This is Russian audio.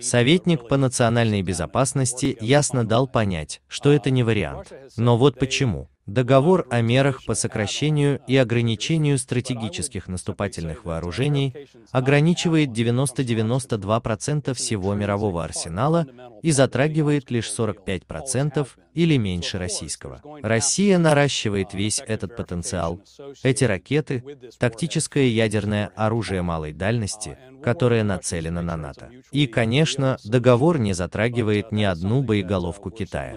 Советник по национальной безопасности ясно дал понять, что это не вариант. Но вот почему. Договор о мерах по сокращению и ограничению стратегических наступательных вооружений ограничивает 90-92% всего мирового арсенала и затрагивает лишь 45% или меньше российского. Россия наращивает весь этот потенциал. Эти ракеты — тактическое ядерное оружие малой дальности, которое нацелено на НАТО. И, конечно, договор не затрагивает ни одну боеголовку Китая.